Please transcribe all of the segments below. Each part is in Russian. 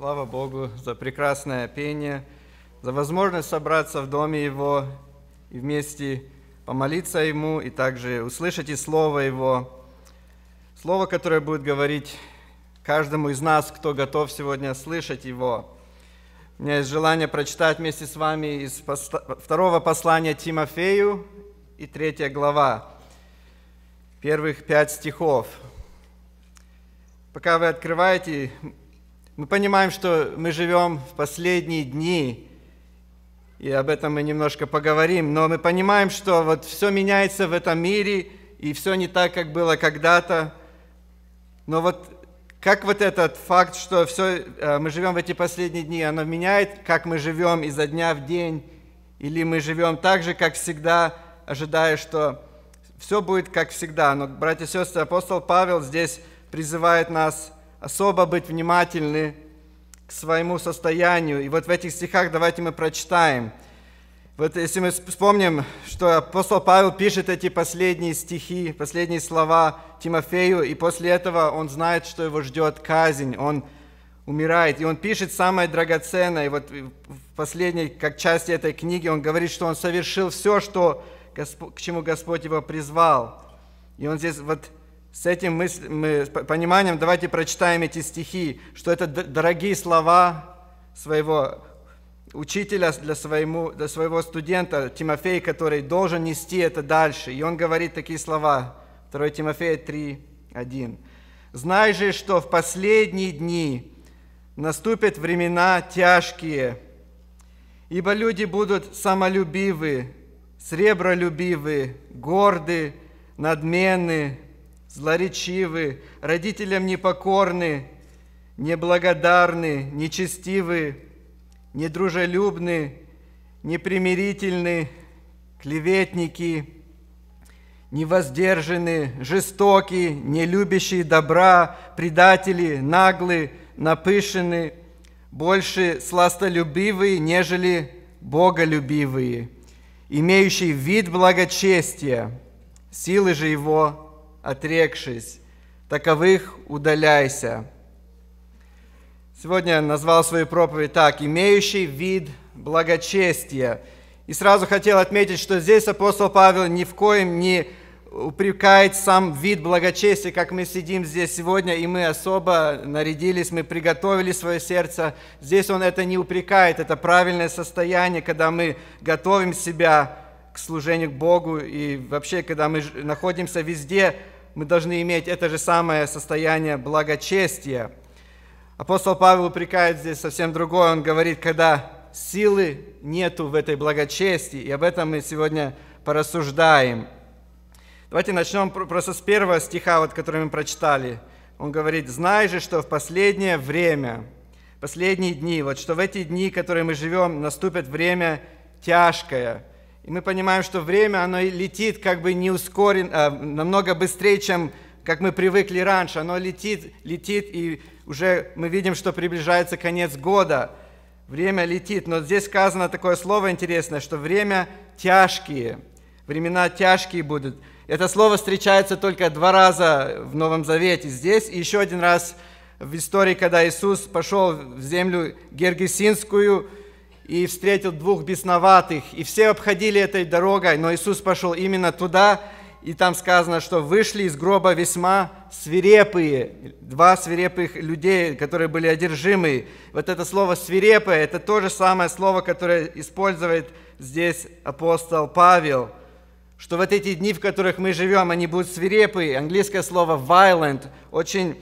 Слава Богу за прекрасное пение, за возможность собраться в доме Его и вместе помолиться Ему, и также услышать и Слово Его, Слово, которое будет говорить каждому из нас, кто готов сегодня слышать Его. У меня есть желание прочитать вместе с вами из второго послания Тимофею и третья глава, первых пять стихов. Пока вы открываете, мы понимаем, что мы живем в последние дни, и об этом мы немножко поговорим, но мы понимаем, что вот все меняется в этом мире, и все не так, как было когда-то. Но вот как вот этот факт, что все, э, мы живем в эти последние дни, оно меняет, как мы живем изо дня в день, или мы живем так же, как всегда, ожидая, что все будет как всегда. Но, братья и сестры, апостол Павел здесь призывает нас особо быть внимательны к своему состоянию. И вот в этих стихах давайте мы прочитаем. Вот если мы вспомним, что апостол Павел пишет эти последние стихи, последние слова Тимофею, и после этого он знает, что его ждет казнь, он умирает, и он пишет самое драгоценное. И вот в последней, как части этой книги, он говорит, что он совершил все, что, к чему Господь его призвал. И он здесь вот с этим мысль, мы, пониманием давайте прочитаем эти стихи, что это дорогие слова своего учителя для, своему, для своего студента Тимофея, который должен нести это дальше. И он говорит такие слова, 2 Тимофея 3, 1. «Знай же, что в последние дни наступят времена тяжкие, ибо люди будут самолюбивы, сребролюбивы, горды, надменны, злоречивы, родителям непокорны, неблагодарны, нечестивы, недружелюбны, непримирительны, клеветники, невоздержаны, жестоки, нелюбящие добра, предатели, наглы, напышены, больше сластолюбивые, нежели боголюбивые, имеющие вид благочестия, силы же его отрекшись, таковых удаляйся. Сегодня я назвал свою проповедь так, имеющий вид благочестия. И сразу хотел отметить, что здесь апостол Павел ни в коем не упрекает сам вид благочестия, как мы сидим здесь сегодня, и мы особо нарядились, мы приготовили свое сердце. Здесь он это не упрекает, это правильное состояние, когда мы готовим себя к служению к Богу. И вообще, когда мы находимся везде, мы должны иметь это же самое состояние благочестия. Апостол Павел упрекает здесь совсем другое. Он говорит, когда силы нету в этой благочестии, и об этом мы сегодня порассуждаем. Давайте начнем просто с первого стиха, вот, который мы прочитали. Он говорит, «Знай же, что в последнее время, последние дни, вот что в эти дни, которые мы живем, наступит время тяжкое, и мы понимаем, что время, оно летит как бы не ускорен, а намного быстрее, чем как мы привыкли раньше. Оно летит, летит, и уже мы видим, что приближается конец года. Время летит. Но здесь сказано такое слово интересное, что время тяжкие. Времена тяжкие будут. Это слово встречается только два раза в Новом Завете. Здесь и еще один раз в истории, когда Иисус пошел в землю Гергесинскую, и встретил двух бесноватых, и все обходили этой дорогой, но Иисус пошел именно туда, и там сказано, что вышли из гроба весьма свирепые, два свирепых людей, которые были одержимы. Вот это слово «свирепое» – это то же самое слово, которое использует здесь апостол Павел, что вот эти дни, в которых мы живем, они будут свирепые. Английское слово «violent» – очень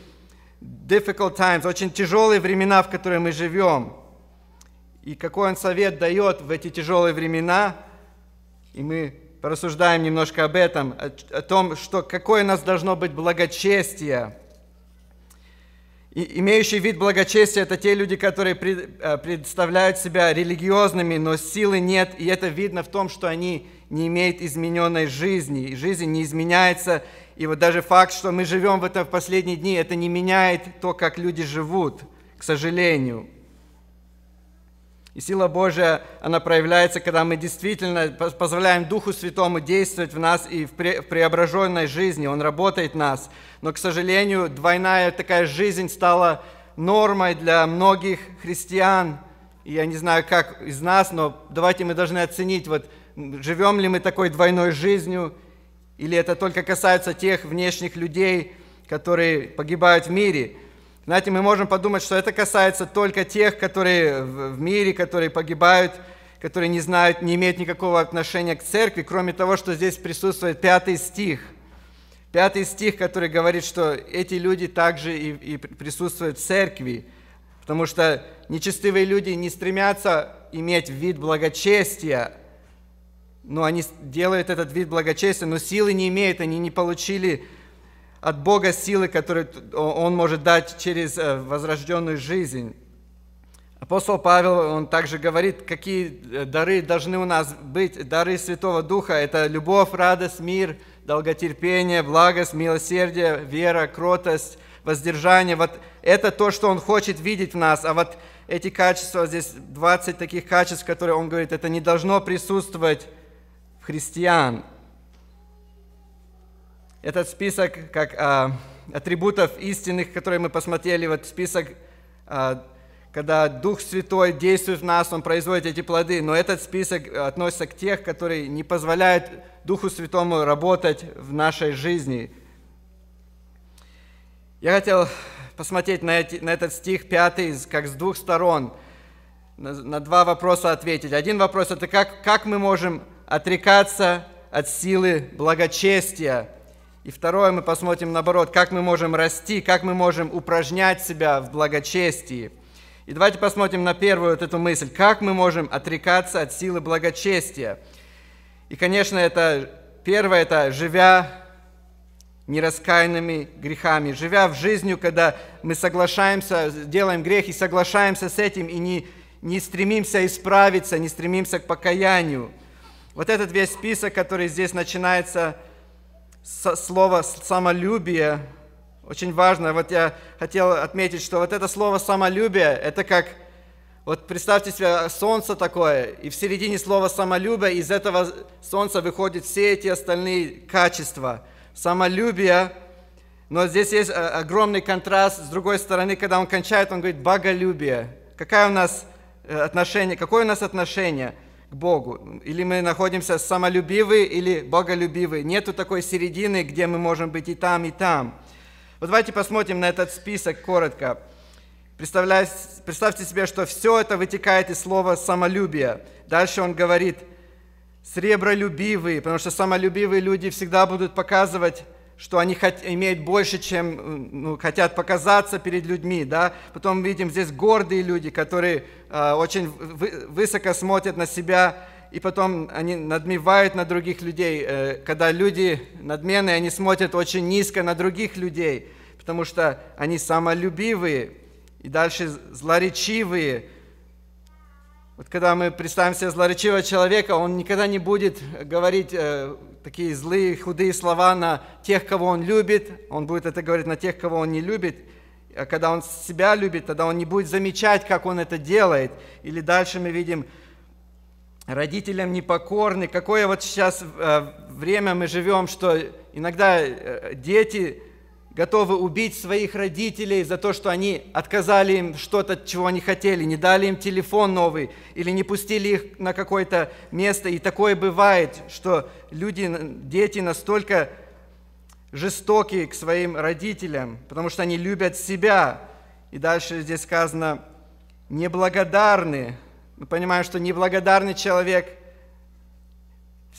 difficult times, очень тяжелые времена, в которые мы живем – и какой он совет дает в эти тяжелые времена. И мы порассуждаем немножко об этом, о, о том, что, какое у нас должно быть благочестие. И, имеющий вид благочестия – это те люди, которые пред, э, представляют себя религиозными, но силы нет, и это видно в том, что они не имеют измененной жизни, и жизнь не изменяется. И вот даже факт, что мы живем в это в последние дни, это не меняет то, как люди живут, к сожалению. И сила Божья, она проявляется, когда мы действительно позволяем Духу Святому действовать в нас и в преображенной жизни. Он работает в нас. Но, к сожалению, двойная такая жизнь стала нормой для многих христиан. И я не знаю, как из нас, но давайте мы должны оценить, вот живем ли мы такой двойной жизнью, или это только касается тех внешних людей, которые погибают в мире – знаете, мы можем подумать, что это касается только тех, которые в мире, которые погибают, которые не знают, не имеют никакого отношения к церкви, кроме того, что здесь присутствует пятый стих. Пятый стих, который говорит, что эти люди также и, и присутствуют в церкви, потому что нечестивые люди не стремятся иметь вид благочестия, но они делают этот вид благочестия, но силы не имеют, они не получили от Бога силы, которые Он может дать через э, возрожденную жизнь. Апостол Павел, он также говорит, какие э, дары должны у нас быть. Дары Святого Духа – это любовь, радость, мир, долготерпение, благость, милосердие, вера, кротость, воздержание. Вот это то, что он хочет видеть в нас. А вот эти качества, здесь 20 таких качеств, которые он говорит, это не должно присутствовать в христиан этот список как а, атрибутов истинных, которые мы посмотрели, вот список, а, когда Дух Святой действует в нас, Он производит эти плоды, но этот список относится к тех, которые не позволяют Духу Святому работать в нашей жизни. Я хотел посмотреть на, эти, на этот стих пятый, как с двух сторон, на, на два вопроса ответить. Один вопрос – это как, как мы можем отрекаться от силы благочестия – и второе, мы посмотрим наоборот, как мы можем расти, как мы можем упражнять себя в благочестии. И давайте посмотрим на первую вот эту мысль, как мы можем отрекаться от силы благочестия. И, конечно, это первое, это живя нераскаянными грехами, живя в жизнью, когда мы соглашаемся, делаем грех и соглашаемся с этим, и не, не стремимся исправиться, не стремимся к покаянию. Вот этот весь список, который здесь начинается – слово самолюбие очень важно. Вот я хотел отметить, что вот это слово самолюбие, это как, вот представьте себе солнце такое, и в середине слова самолюбие из этого солнца выходят все эти остальные качества. Самолюбие, но здесь есть э, огромный контраст. С другой стороны, когда он кончает, он говорит боголюбие. Какая у нас э, отношение, какое у нас отношение – к Богу. Или мы находимся самолюбивы или боголюбивы. Нету такой середины, где мы можем быть и там, и там. Вот давайте посмотрим на этот список коротко. Представьте себе, что все это вытекает из слова «самолюбие». Дальше он говорит «сребролюбивые», потому что самолюбивые люди всегда будут показывать что они хот- имеют больше, чем ну, хотят показаться перед людьми. Да? Потом видим здесь гордые люди, которые э, очень вы- высоко смотрят на себя, и потом они надмевают на других людей. Э, когда люди надменные, они смотрят очень низко на других людей, потому что они самолюбивые и дальше злоречивые – вот когда мы представим себе злоречивого человека, он никогда не будет говорить э, такие злые, худые слова на тех, кого он любит. Он будет это говорить на тех, кого он не любит. А когда он себя любит, тогда он не будет замечать, как он это делает. Или дальше мы видим родителям непокорны. Какое вот сейчас э, время мы живем, что иногда э, дети готовы убить своих родителей за то, что они отказали им что-то, чего они хотели, не дали им телефон новый или не пустили их на какое-то место. И такое бывает, что люди, дети настолько жестоки к своим родителям, потому что они любят себя. И дальше здесь сказано «неблагодарны». Мы понимаем, что неблагодарный человек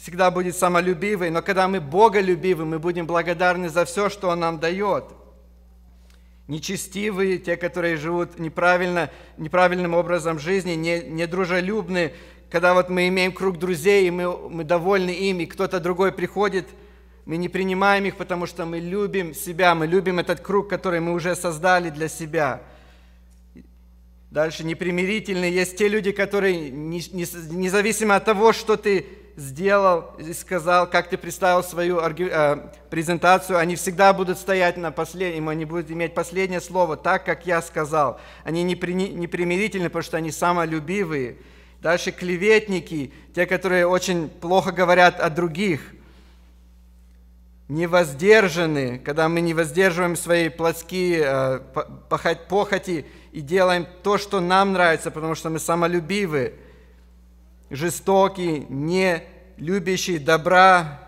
всегда будет самолюбивый, но когда мы боголюбивы, мы будем благодарны за все, что Он нам дает. Нечестивые, те, которые живут неправильно, неправильным образом жизни, не, недружелюбные, когда вот мы имеем круг друзей, и мы, мы довольны ими, кто-то другой приходит, мы не принимаем их, потому что мы любим себя, мы любим этот круг, который мы уже создали для себя. Дальше непримирительные есть те люди, которые не, не, независимо от того, что ты сделал и сказал, как ты представил свою э, презентацию, они всегда будут стоять на последнем, они будут иметь последнее слово, так, как я сказал. Они непримирительны, потому что они самолюбивые. Дальше клеветники, те, которые очень плохо говорят о других. Невоздержаны, когда мы не воздерживаем свои плотские э, похоти и делаем то, что нам нравится, потому что мы самолюбивы жестокий, не любящий добра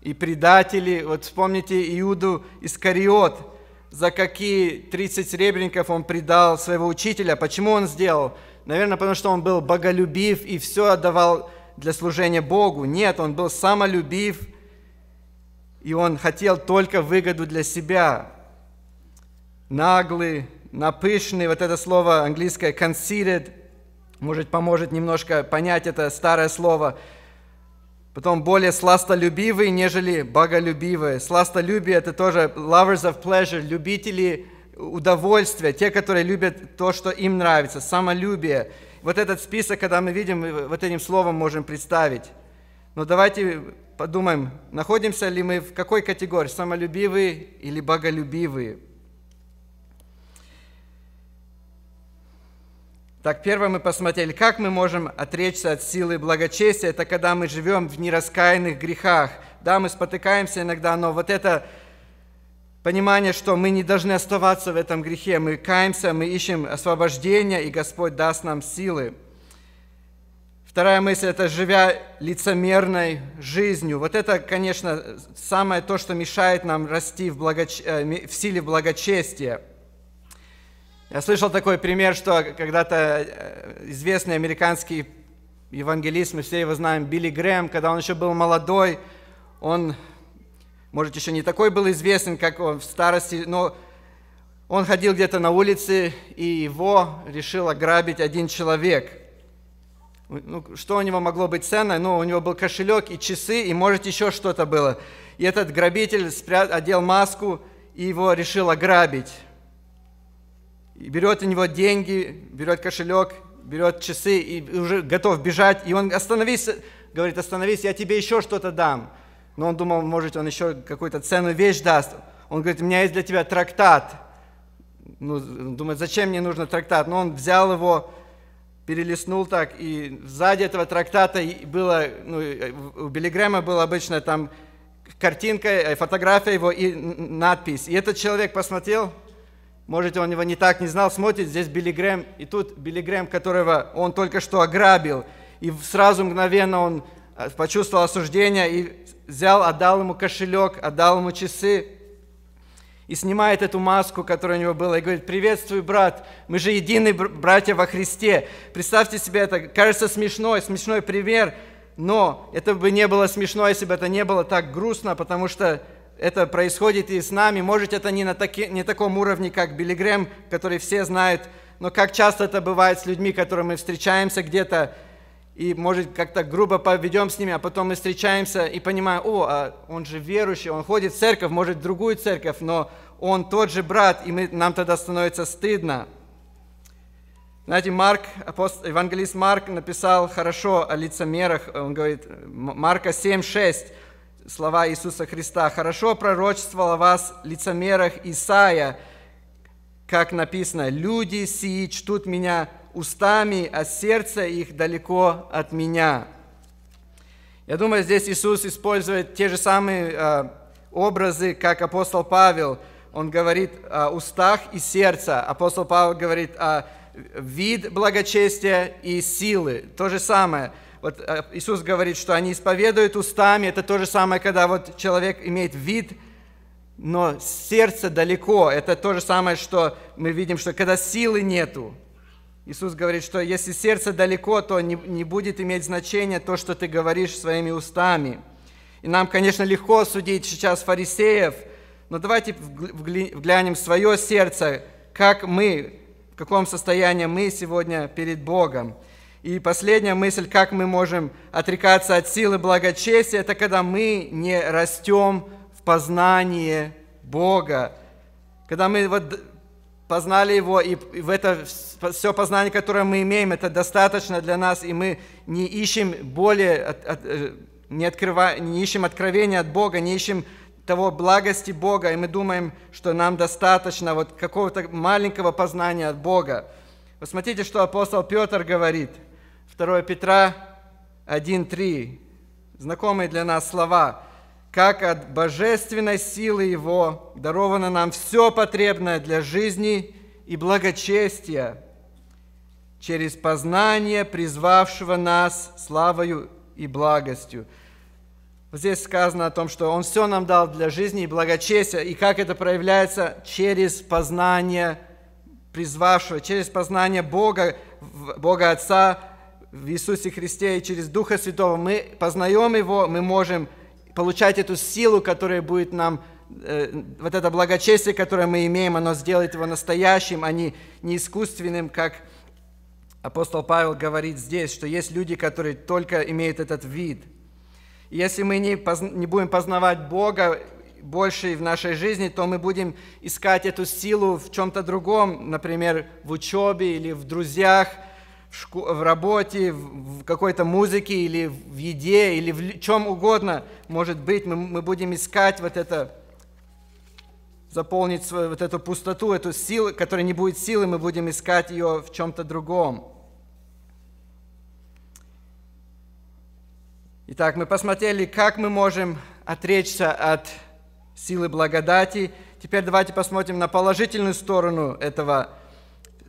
и предатели. Вот вспомните Иуду Искариот, за какие 30 серебряников он предал своего учителя. Почему он сделал? Наверное, потому что он был боголюбив и все отдавал для служения Богу. Нет, он был самолюбив, и он хотел только выгоду для себя. Наглый, напыщенный, вот это слово английское conceited – может, поможет немножко понять это старое слово. Потом более сластолюбивые, нежели боголюбивые. Сластолюбие – это тоже lovers of pleasure, любители удовольствия, те, которые любят то, что им нравится, самолюбие. Вот этот список, когда мы видим, мы вот этим словом можем представить. Но давайте подумаем, находимся ли мы в какой категории, самолюбивые или боголюбивые – Так, первое мы посмотрели, как мы можем отречься от силы благочестия. Это когда мы живем в нераскаянных грехах. Да, мы спотыкаемся иногда, но вот это понимание, что мы не должны оставаться в этом грехе. Мы каемся, мы ищем освобождения, и Господь даст нам силы. Вторая мысль – это живя лицемерной жизнью. Вот это, конечно, самое то, что мешает нам расти в, благоч... Э, в силе благочестия – я слышал такой пример, что когда-то э, известный американский евангелист, мы все его знаем, Билли Грэм, когда он еще был молодой, он, может, еще не такой был известен, как он в старости, но он ходил где-то на улице, и его решил ограбить один человек. Ну, что у него могло быть ценное? Ну, у него был кошелек и часы, и, может, еще что-то было. И этот грабитель спрят... одел маску и его решил ограбить и берет у него деньги, берет кошелек, берет часы и уже готов бежать, и он остановись, говорит, остановись, я тебе еще что-то дам. Но он думал, может, он еще какую-то ценную вещь даст. Он говорит, у меня есть для тебя трактат. Ну, думает, зачем мне нужно трактат? Но он взял его, перелистнул так, и сзади этого трактата было, ну, э, у Билли Грэма было обычно там картинка, э, фотография его и надпись. И этот человек посмотрел, Можете он его не так не знал, смотрит, здесь Билли Грэм, и тут Билли Грэм, которого он только что ограбил, и сразу мгновенно он э, почувствовал осуждение и взял, отдал ему кошелек, отдал ему часы, и снимает эту маску, которая у него была, и говорит, приветствуй, брат, мы же едины братья во Христе. Представьте себе это, кажется смешной, смешной пример, но это бы не было смешно, если бы это не было так грустно, потому что это происходит и с нами. Может, это не на таки, не таком уровне, как Билли Грэм, который все знают, но как часто это бывает с людьми, которые мы встречаемся где-то, и, может, как-то грубо поведем с ними, а потом мы встречаемся и понимаем, о, а он же верующий, он ходит в церковь, может, в другую церковь, но он тот же брат, и мы, нам тогда становится стыдно. Знаете, Марк, апост... евангелист Марк написал хорошо о лицемерах, он говорит, Марка 7, 6, слова Иисуса Христа. «Хорошо пророчествовал о вас лицемерах Исаия, как написано, «Люди сии чтут меня устами, а сердце их далеко от меня». Я думаю, здесь Иисус использует те же самые э, образы, как апостол Павел. Он говорит о устах и сердце. Апостол Павел говорит о вид благочестия и силы. То же самое – вот э, Иисус говорит, что они исповедуют устами, это то же самое, когда вот человек имеет вид, но сердце далеко, это то же самое, что мы видим, что когда силы нету, Иисус говорит, что если сердце далеко, то не, не будет иметь значения то, что ты говоришь своими устами. И нам, конечно, легко судить сейчас фарисеев, но давайте вглянем в свое сердце, как мы, в каком состоянии мы сегодня перед Богом. И последняя мысль, как мы можем отрекаться от силы благочестия, это когда мы не растем в познании Бога. Когда мы вот познали Его, и в это все познание, которое мы имеем, это достаточно для нас, и мы не ищем более, э, не, открыва, не ищем откровения от Бога, не ищем того благости Бога, и мы думаем, что нам достаточно вот какого-то маленького познания от Бога. Посмотрите, что апостол Петр говорит – 2 Петра 1.3. Знакомые для нас слова. «Как от божественной силы Его даровано нам все потребное для жизни и благочестия через познание призвавшего нас славою и благостью». Здесь сказано о том, что Он все нам дал для жизни и благочестия, и как это проявляется через познание призвавшего, через познание Бога, Бога Отца, в Иисусе Христе и через Духа Святого мы познаем Его, мы можем получать эту силу, которая будет нам, э, вот это благочестие, которое мы имеем, оно сделает его настоящим, а не, не искусственным, как апостол Павел говорит здесь, что есть люди, которые только имеют этот вид. И если мы не, позна, не будем познавать Бога больше в нашей жизни, то мы будем искать эту силу в чем-то другом, например, в учебе или в друзьях – в, шку... в работе, в какой-то музыке или в еде, или в чем угодно, может быть, мы, мы будем искать вот это, заполнить свою, вот эту пустоту, эту силу, которая не будет силы, мы будем искать ее в чем-то другом. Итак, мы посмотрели, как мы можем отречься от силы благодати. Теперь давайте посмотрим на положительную сторону этого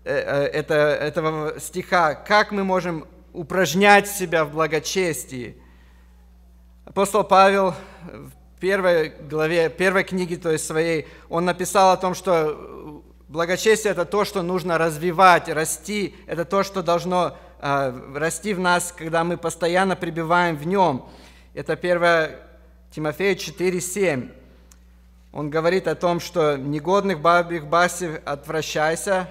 Э, э, это, этого стиха, как мы можем упражнять себя в благочестии. Апостол Павел в первой главе, первой книги, то есть своей, он написал о том, что благочестие – это то, что нужно развивать, расти, это то, что должно э, расти в нас, когда мы постоянно пребываем в нем. Это 1 Тимофея 4,7. Он говорит о том, что негодных бабьих басев отвращайся,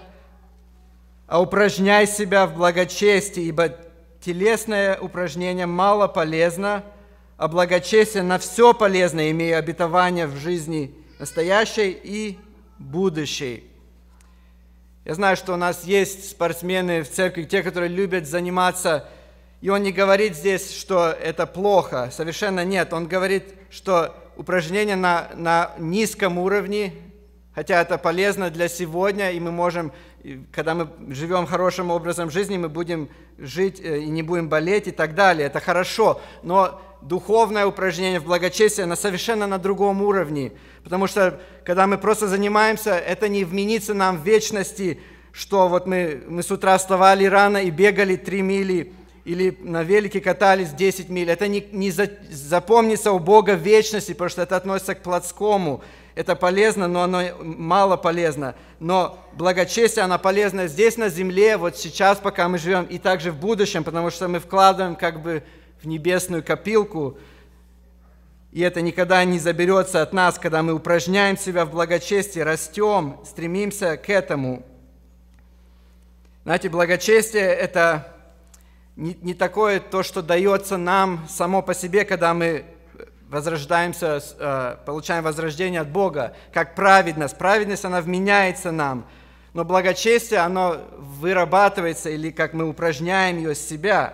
а упражняй себя в благочестии, ибо телесное упражнение мало полезно, а благочестие на все полезно, имея обетование в жизни настоящей и будущей. Я знаю, что у нас есть спортсмены в церкви, те, которые любят заниматься, и он не говорит здесь, что это плохо, совершенно нет. Он говорит, что упражнения на, на низком уровне, хотя это полезно для сегодня, и мы можем когда мы живем хорошим образом жизни, мы будем жить э, и не будем болеть и так далее. Это хорошо, но духовное упражнение в благочестии, оно совершенно на другом уровне. Потому что, когда мы просто занимаемся, это не вменится нам в вечности, что вот мы, мы с утра вставали рано и бегали 3 мили, или на велике катались 10 миль. Это не, не за, запомнится у Бога в вечности, потому что это относится к плотскому это полезно, но оно мало полезно. Но благочестие, оно полезно здесь, на земле, вот сейчас, пока мы живем, и также в будущем, потому что мы вкладываем как бы в небесную копилку, и это никогда не заберется от нас, когда мы упражняем себя в благочестии, растем, стремимся к этому. Знаете, благочестие – это не, не такое то, что дается нам само по себе, когда мы возрождаемся, э, получаем возрождение от Бога, как праведность. Праведность, она вменяется нам, но благочестие, оно вырабатывается, или как мы упражняем ее с себя.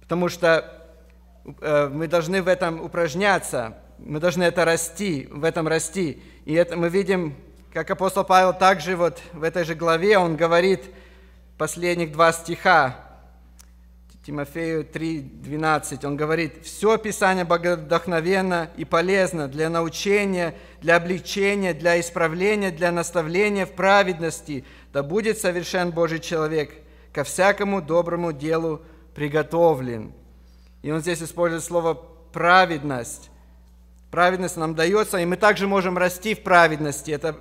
Потому что э, мы должны в этом упражняться, мы должны это расти, в этом расти. И это мы видим, как апостол Павел также вот в этой же главе, он говорит, последних два стиха, Тимофею 3.12, он говорит, «Все Писание богодохновенно и полезно для научения, для облегчения, для исправления, для наставления в праведности, да будет совершен Божий человек, ко всякому доброму делу приготовлен». И он здесь использует слово «праведность». Праведность нам дается, и мы также можем расти в праведности. Это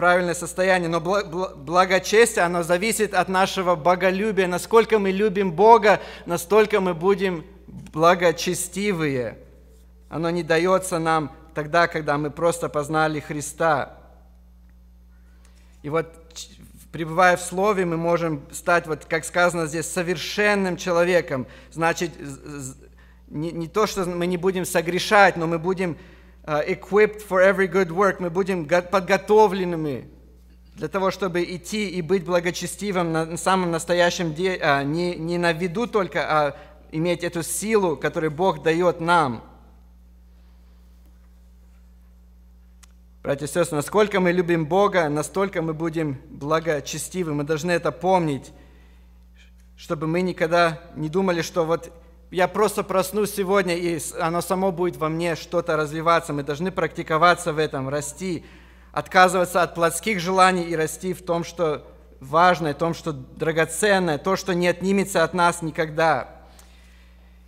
правильное состояние. Но благочестие, оно зависит от нашего боголюбия. Насколько мы любим Бога, настолько мы будем благочестивые. Оно не дается нам тогда, когда мы просто познали Христа. И вот пребывая в Слове, мы можем стать, вот как сказано здесь, совершенным человеком. Значит, не, не то, что мы не будем согрешать, но мы будем а, equipped for every good work, мы будем подготовленными для того, чтобы идти и быть благочестивым на самом настоящем деле, а, не, не на виду только, а иметь эту силу, которую Бог дает нам. Братья и сестры, насколько мы любим Бога, настолько мы будем благочестивы. Мы должны это помнить, чтобы мы никогда не думали, что вот я просто проснусь сегодня, и оно само будет во мне что-то развиваться. Мы должны практиковаться в этом, расти, отказываться от плотских желаний и расти в том, что важное, в том, что драгоценное, то, что не отнимется от нас никогда.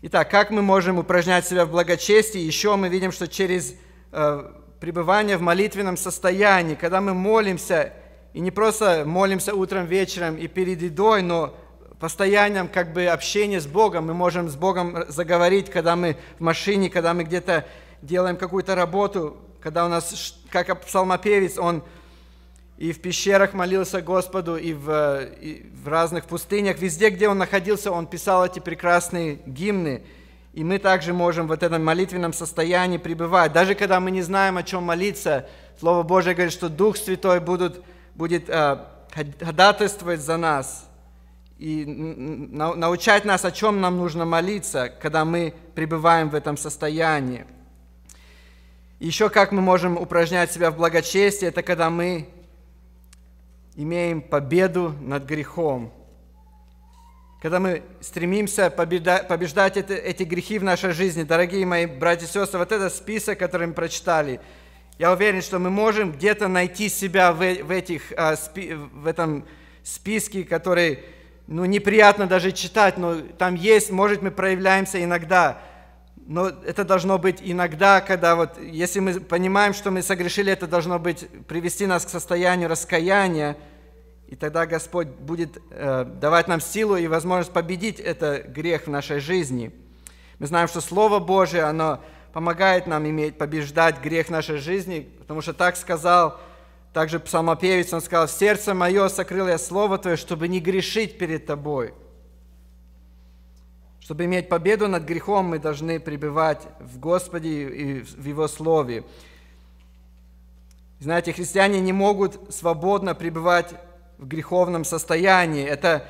Итак, как мы можем упражнять себя в благочестии? Еще мы видим, что через э, пребывание в молитвенном состоянии, когда мы молимся, и не просто молимся утром, вечером и перед едой, но постоянном как бы общении с Богом. Мы можем с Богом заговорить, когда мы в машине, когда мы где-то делаем какую-то работу, когда у нас, как псалмопевец, он и в пещерах молился Господу, и в, и в разных пустынях, везде, где он находился, он писал эти прекрасные гимны. И мы также можем в этом молитвенном состоянии пребывать. Даже когда мы не знаем, о чем молиться, Слово Божье говорит, что Дух Святой будет будет э, ходатайствовать за нас – и научать нас, о чем нам нужно молиться, когда мы пребываем в этом состоянии. Еще как мы можем упражнять себя в благочестии, это когда мы имеем победу над грехом. Когда мы стремимся победа, побеждать это, эти грехи в нашей жизни, дорогие мои братья и сестры, вот этот список, который мы прочитали, я уверен, что мы можем где-то найти себя в, в, этих, а, в этом списке, который ну, неприятно даже читать, но там есть, может, мы проявляемся иногда. Но это должно быть иногда, когда вот, если мы понимаем, что мы согрешили, это должно быть, привести нас к состоянию раскаяния, и тогда Господь будет э, давать нам силу и возможность победить этот грех в нашей жизни. Мы знаем, что Слово Божие, оно помогает нам иметь, побеждать грех в нашей жизни, потому что так сказал Иисус, также псалмопевец, он сказал, «Сердце мое сокрыл я Слово Твое, чтобы не грешить перед Тобой». Чтобы иметь победу над грехом, мы должны пребывать в Господе и в Его Слове. Знаете, христиане не могут свободно пребывать в греховном состоянии. Это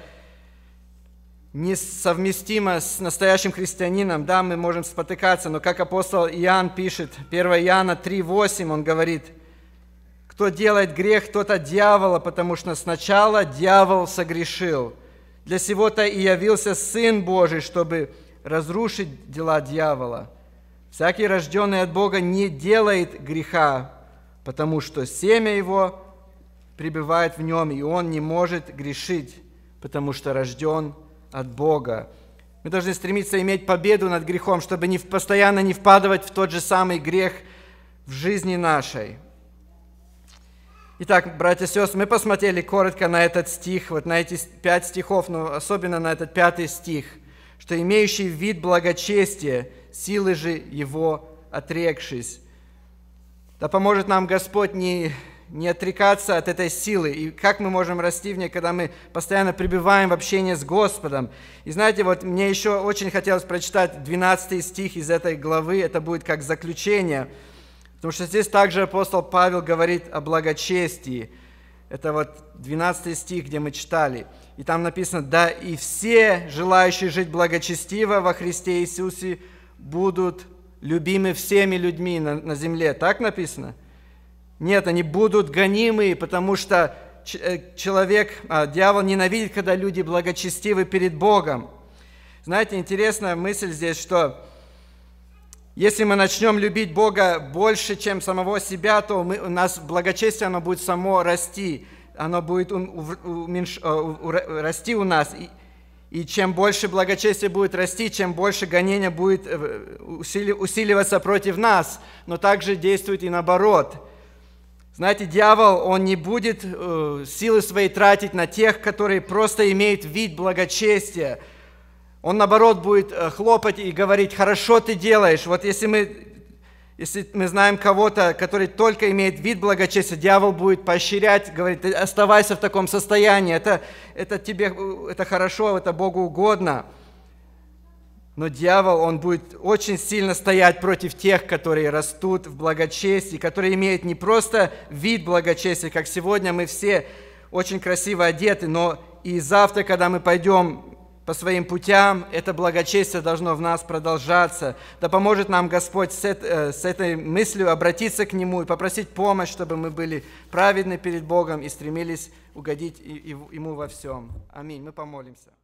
несовместимо с настоящим христианином. Да, мы можем спотыкаться, но как апостол Иоанн пишет, 1 Иоанна 3,8, он говорит – кто делает грех, тот от дьявола, потому что сначала дьявол согрешил. Для сего-то и явился Сын Божий, чтобы разрушить дела дьявола. Всякий, рожденный от Бога, не делает греха, потому что семя его пребывает в нем, и он не может грешить, потому что рожден от Бога. Мы должны стремиться иметь победу над грехом, чтобы не постоянно не впадывать в тот же самый грех в жизни нашей – Итак, братья и сестры, мы посмотрели коротко на этот стих, вот на эти пять стихов, но особенно на этот пятый стих, что имеющий вид благочестия, силы же его отрекшись. Да поможет нам Господь не, не отрекаться от этой силы. И как мы можем расти в ней, когда мы постоянно пребываем в общении с Господом. И знаете, вот мне еще очень хотелось прочитать 12 стих из этой главы, это будет как заключение – Потому что здесь также апостол Павел говорит о благочестии. Это вот 12 стих, где мы читали. И там написано, да и все желающие жить благочестиво во Христе Иисусе будут любимы всеми людьми на, на земле. Так написано? Нет, они будут гонимы, потому что э, человек, а, дьявол ненавидит, когда люди благочестивы перед Богом. Знаете, интересная мысль здесь, что если мы начнем любить Бога больше, чем самого себя, то мы, у нас благочестие, оно будет само расти, оно будет уменьш, э, расти у нас. И, и чем больше благочестие будет расти, чем больше гонения будет э, усили, усиливаться против нас, но также действует и наоборот. Знаете, дьявол, он не будет э, силы свои тратить на тех, которые просто имеют вид благочестия, он, наоборот, будет э, хлопать и говорить, хорошо ты делаешь. Вот если мы, если мы знаем кого-то, который только имеет вид благочестия, дьявол будет поощрять, говорит, оставайся в таком состоянии, это, это тебе, э, это хорошо, это Богу угодно. Но дьявол, он будет очень сильно стоять против тех, которые растут в благочестии, которые имеют не просто вид благочестия, как сегодня мы все очень красиво одеты, но и завтра, когда мы пойдем по своим путям, это благочестие должно в нас продолжаться. Да поможет нам Господь с, э, с этой мыслью обратиться к Нему и попросить помощь, чтобы мы были праведны перед Богом и стремились угодить Ему во всем. Аминь. Мы помолимся.